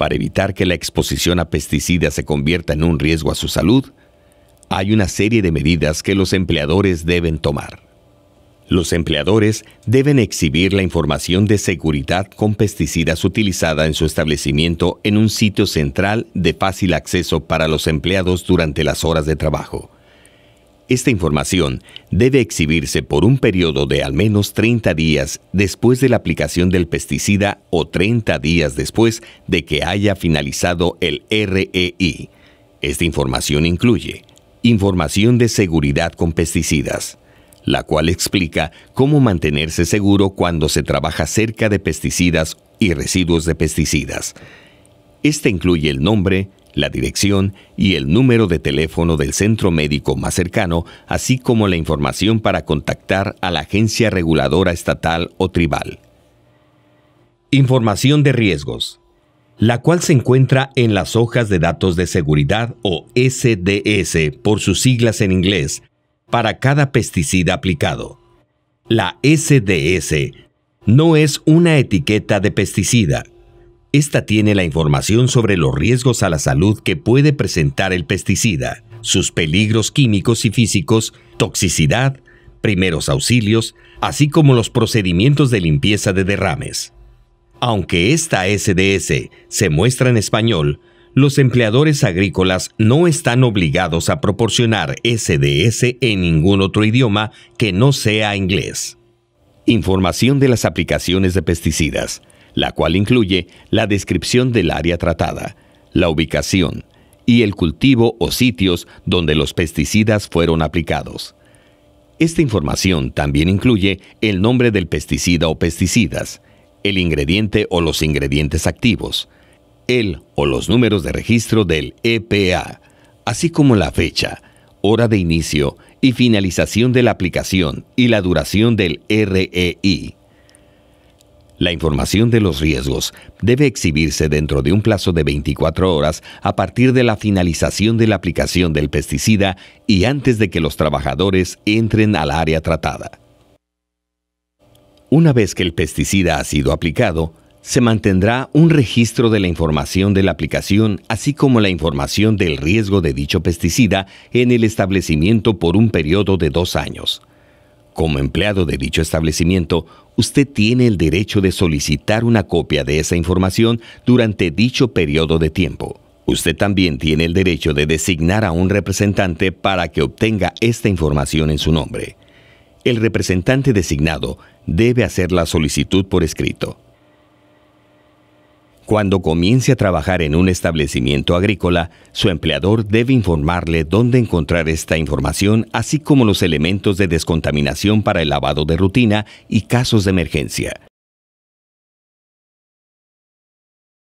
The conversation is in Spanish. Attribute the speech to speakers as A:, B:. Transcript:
A: Para evitar que la exposición a pesticidas se convierta en un riesgo a su salud, hay una serie de medidas que los empleadores deben tomar. Los empleadores deben exhibir la información de seguridad con pesticidas utilizada en su establecimiento en un sitio central de fácil acceso para los empleados durante las horas de trabajo. Esta información debe exhibirse por un periodo de al menos 30 días después de la aplicación del pesticida o 30 días después de que haya finalizado el REI. Esta información incluye información de seguridad con pesticidas, la cual explica cómo mantenerse seguro cuando se trabaja cerca de pesticidas y residuos de pesticidas. Esta incluye el nombre, la dirección y el número de teléfono del centro médico más cercano, así como la información para contactar a la agencia reguladora estatal o tribal. Información de riesgos, la cual se encuentra en las hojas de datos de seguridad o SDS por sus siglas en inglés, para cada pesticida aplicado. La SDS no es una etiqueta de pesticida, esta tiene la información sobre los riesgos a la salud que puede presentar el pesticida, sus peligros químicos y físicos, toxicidad, primeros auxilios, así como los procedimientos de limpieza de derrames. Aunque esta SDS se muestra en español, los empleadores agrícolas no están obligados a proporcionar SDS en ningún otro idioma que no sea inglés. Información de las aplicaciones de pesticidas la cual incluye la descripción del área tratada, la ubicación y el cultivo o sitios donde los pesticidas fueron aplicados. Esta información también incluye el nombre del pesticida o pesticidas, el ingrediente o los ingredientes activos, el o los números de registro del EPA, así como la fecha, hora de inicio y finalización de la aplicación y la duración del REI. La información de los riesgos debe exhibirse dentro de un plazo de 24 horas a partir de la finalización de la aplicación del pesticida y antes de que los trabajadores entren al área tratada. Una vez que el pesticida ha sido aplicado, se mantendrá un registro de la información de la aplicación, así como la información del riesgo de dicho pesticida en el establecimiento por un periodo de dos años. Como empleado de dicho establecimiento, usted tiene el derecho de solicitar una copia de esa información durante dicho periodo de tiempo. Usted también tiene el derecho de designar a un representante para que obtenga esta información en su nombre. El representante designado debe hacer la solicitud por escrito. Cuando comience a trabajar en un establecimiento agrícola, su empleador debe informarle dónde encontrar esta información, así como los elementos de descontaminación para el lavado de rutina y casos de emergencia.